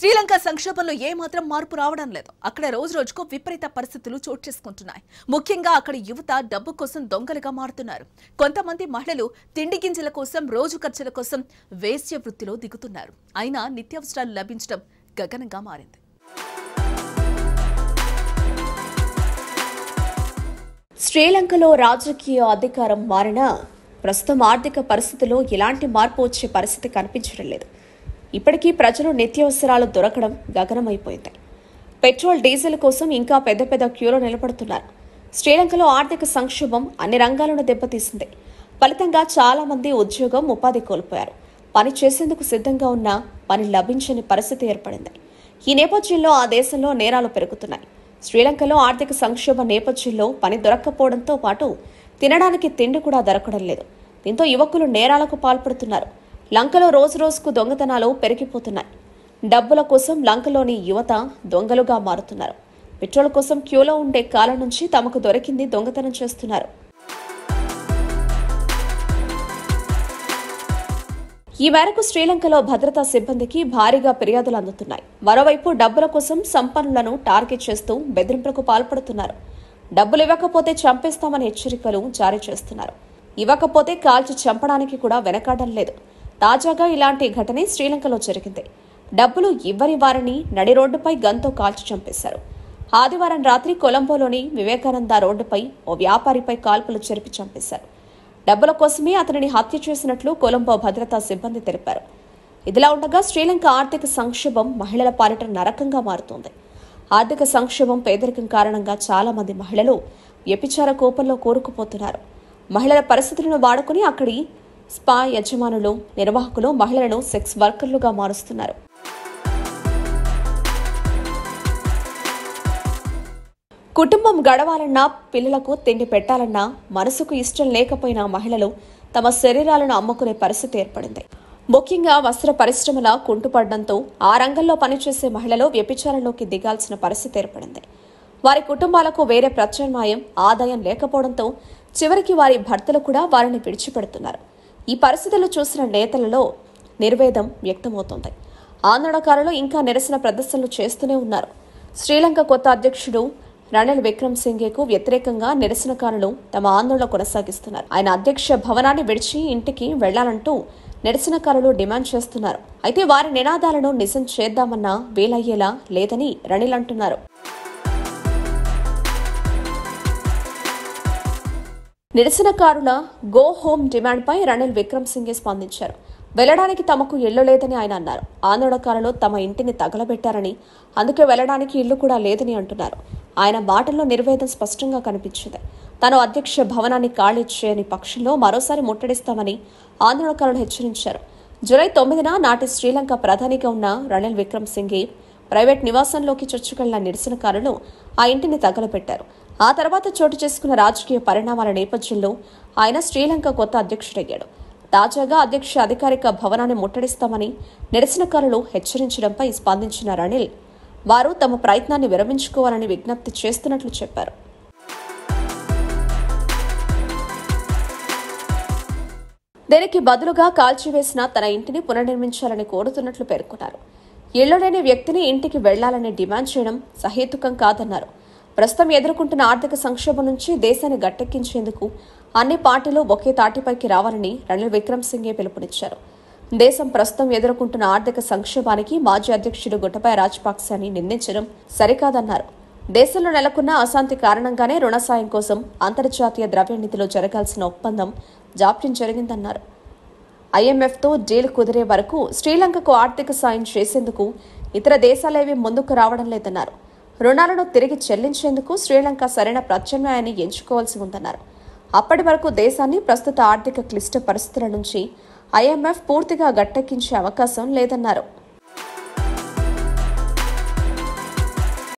శ్రీలంక సంక్షోభంలో ఏమాత్రం మార్పు రావడం లేదు అక్కడ రోజు రోజుకు విపరీత పరిస్థితులు చోటు చేసుకుంటున్నాయి ముఖ్యంగా అక్కడ యువత డబ్బు కోసం దొంగలుగా మారుతున్నారు కొంతమంది మహిళలు తిండి గింజల కోసం రోజు ఖర్చుల కోసం వేశ్య వృత్తిలో దిగుతున్నారు అయినా నిత్యావసరాలు లభించడం గగనంగా మారింది శ్రీలంకలో రాజకీయ అధికారం మారినా ప్రస్తుతం ఆర్థిక పరిస్థితుల్లో ఎలాంటి మార్పు వచ్చే పరిస్థితి కనిపించడం లేదు ఇప్పటికీ ప్రజలు నిత్యావసరాలు దొరకడం గగనమైపోయింది పెట్రోల్ డీజిల్ కోసం ఇంకా పెద్ద పెద్ద క్యూలో నిలబడుతున్నారు శ్రీలంకలో ఆర్థిక సంక్షోభం అన్ని రంగాలను దెబ్బతీసింది ఫలితంగా చాలామంది ఉద్యోగం ఉపాధి కోల్పోయారు పని చేసేందుకు సిద్ధంగా ఉన్న పని లభించని పరిస్థితి ఏర్పడింది ఈ నేపథ్యంలో ఆ దేశంలో నేరాలు పెరుగుతున్నాయి శ్రీలంకలో ఆర్థిక సంక్షోభ నేపథ్యంలో పని దొరక్కపోవడంతో పాటు తినడానికి తిండి కూడా దొరకడం లేదు దీంతో యువకులు నేరాలకు పాల్పడుతున్నారు లంకలో రోజు రోజుకు దొంగతనాలు పెరిగిపోతున్నాయి డబ్బుల కోసం లంకలోని యువత దొంగలుగా మారుతున్నారు పెట్రోల్ కోసం క్యూలో ఉండే కాలం నుంచి తమకు దొరికింది దొంగతనం చేస్తున్నారు ఈ మేరకు శ్రీలంకలో భద్రతా సిబ్బందికి భారీగా ఫిర్యాదులు అందుతున్నాయి మరోవైపు డబ్బుల కోసం సంపన్నులను టార్గెట్ చేస్తూ బెదిరింపులకు పాల్పడుతున్నారు డబ్బులు ఇవ్వకపోతే చంపేస్తామని హెచ్చరికలు జారీ చేస్తున్నారు ఇవ్వకపోతే కాల్చి చంపడానికి కూడా వెనకాడం లేదు తాజాగా ఇలాంటి ఘటనే శ్రీలంకలో జరిగింది డబ్బులు ఇవ్వని వారిని నడి రోడ్డుపై గన్తో కాల్చి చంపేశారు ఆదివారం రాత్రి కొలంబోలోని వివేకానంద రోడ్డుపై ఓ వ్యాపారిపై కాల్పులు జరిపి చంపేశారు డబ్బుల కోసమే అతనిని హత్య చేసినట్లు కొలంబో భద్రతా సిబ్బంది తెలిపారు ఇదిలా ఉండగా శ్రీలంక ఆర్థిక సంక్షోభం మహిళల పాలిట నరకంగా మారుతోంది ఆర్థిక సంక్షోభం పేదరికం కారణంగా చాలా మంది మహిళలు వ్యభిచార కోపంలో కోరుకుపోతున్నారు మహిళల పరిస్థితులను వాడుకుని అక్కడి స్పా యజమానులు నిర్వాహకులు మహిళలను సెక్స్ వర్కర్లుగా మారుస్తున్నారు కుటుంబం గడవాలన్నా పిల్లలకు తిండి పెట్టాలన్నా మనసుకు ఇష్టం లేకపోయినా మహిళలు తమ శరీరాలను అమ్ముకునే పరిస్థితి ఏర్పడింది ముఖ్యంగా వస్త్ర పరిశ్రమల కుంటుపడడంతో ఆ రంగంలో పనిచేసే మహిళలు వ్యభిచారంలోకి దిగాల్సిన పరిస్థితి ఏర్పడింది వారి కుటుంబాలకు వేరే ప్రత్యామ్నాయం ఆదాయం లేకపోవడంతో చివరికి వారి భర్తలు కూడా వారిని విడిచిపెడుతున్నారు ఈ పరిస్థితులు చూసిన నేతలలో నిర్వేదం వ్యక్తమవుతోంది ఆందోళనకారులు ఇంకా నిరసన ప్రదర్శనలు చేస్తూనే ఉన్నారు శ్రీలంక కొత్త అధ్యక్షుడు రణిల్ విక్రమ్ సింఘేకు వ్యతిరేకంగా నిరసనకారులు తమ ఆందోళన కొనసాగిస్తున్నారు ఆయన అధ్యక్ష భవనాన్ని విడిచి ఇంటికి వెళ్లాలంటూ నిరసనకారులు డిమాండ్ చేస్తున్నారు అయితే వారి నినాదాలను నిజం చేద్దామన్నా వీలయ్యేలా లేదని రణిల్ అంటున్నారు నిరసనకారుల గో హోమ్ డిమాండ్పై రణిల్ విక్రమ్ సింగే స్పందించారు వెళ్లడానికి తమకు ఇల్లు లేదని ఆయన అన్నారు ఆందోళనకారులు తమ ఇంటిని తగలబెట్టారని అందుకే వెళ్లడానికి ఇల్లు కూడా లేదని అంటున్నారు ఆయన మాటల్లో నిర్వేదం స్పష్టంగా కనిపించింది తను అధ్యక్ష భవనాన్ని ఖాళీ చేయని పక్షంలో మరోసారి ముట్టడిస్తామని ఆందోళనకారులు హెచ్చరించారు జూలై తొమ్మిదిన నాటి శ్రీలంక ప్రధానిగా ఉన్న రణిల్ విక్రమ్ ప్రైవేట్ నివాసంలోకి చొచ్చుకెళ్లిన నిరసనకారులు ఆ ఇంటిని తగలబెట్టారు ఆ తర్వాత చోటు చేసుకున్న రాజకీయ పరిణామాల నేపథ్యంలో ఆయన శ్రీలంక కొత్త అధ్యక్షుడయ్యాడు తాజాగా అధ్యక్ష అధికారిక భవనాన్ని ముట్టడిస్తామని నిరసనకారులు హెచ్చరించడంపై స్పందించిన రణిల్ వారు తమ ప్రయత్నాన్ని విరమించుకోవాలని విజ్ఞప్తి చేస్తున్నట్లు చెప్పారు దీనికి బదులుగా కాల్చివేసిన తన ఇంటిని పునర్నిర్మించాలని కోరుతున్నట్లు పేర్కొన్నారు ఇళ్లలేని వ్యక్తిని ఇంటికి వెళ్లాలని డిమాండ్ చేయడం సహేతుకం కాదన్నారు ప్రస్తుతం ఎదుర్కొంటున్న ఆర్థిక సంక్షోభం నుంచి దేశాన్ని గట్టెక్కించేందుకు అన్ని పార్టీలు ఒకే తాటిపైకి రావాలని రణిల్ విక్రమ్ సింగే పిలుపునిచ్చారు దేశం ప్రస్తుతం ఎదుర్కొంటున్న ఆర్థిక సంక్షోభానికి మాజీ అధ్యక్షుడు గుట్టబాయ రాజపాక్సాని నిందించడం సరికాదన్నారు దేశంలో నెలకొన్న అశాంతి కారణంగానే రుణ సాయం కోసం అంతర్జాతీయ ద్రవ్య జరగాల్సిన ఒప్పందం జాప్యం జరిగిందన్నారు ఐఎంఎఫ్తో డీల్ కుదిరే వరకు శ్రీలంకకు ఆర్థిక సాయం చేసేందుకు ఇతర దేశాలేవీ ముందుకు రావడం లేదన్నారు రుణాలను తిరిగి చెల్లించేందుకు శ్రీలంక సరైన ప్రత్యామ్నాయాన్ని ఎంచుకోవాల్సి ఉందన్నారు అప్పటి వరకు దేశాన్ని ప్రస్తుత ఆర్థిక క్లిష్ట పరిస్థితుల నుంచి ఐఎంఎఫ్ పూర్తిగా గట్టెక్కించే అవకాశం లేదన్నారు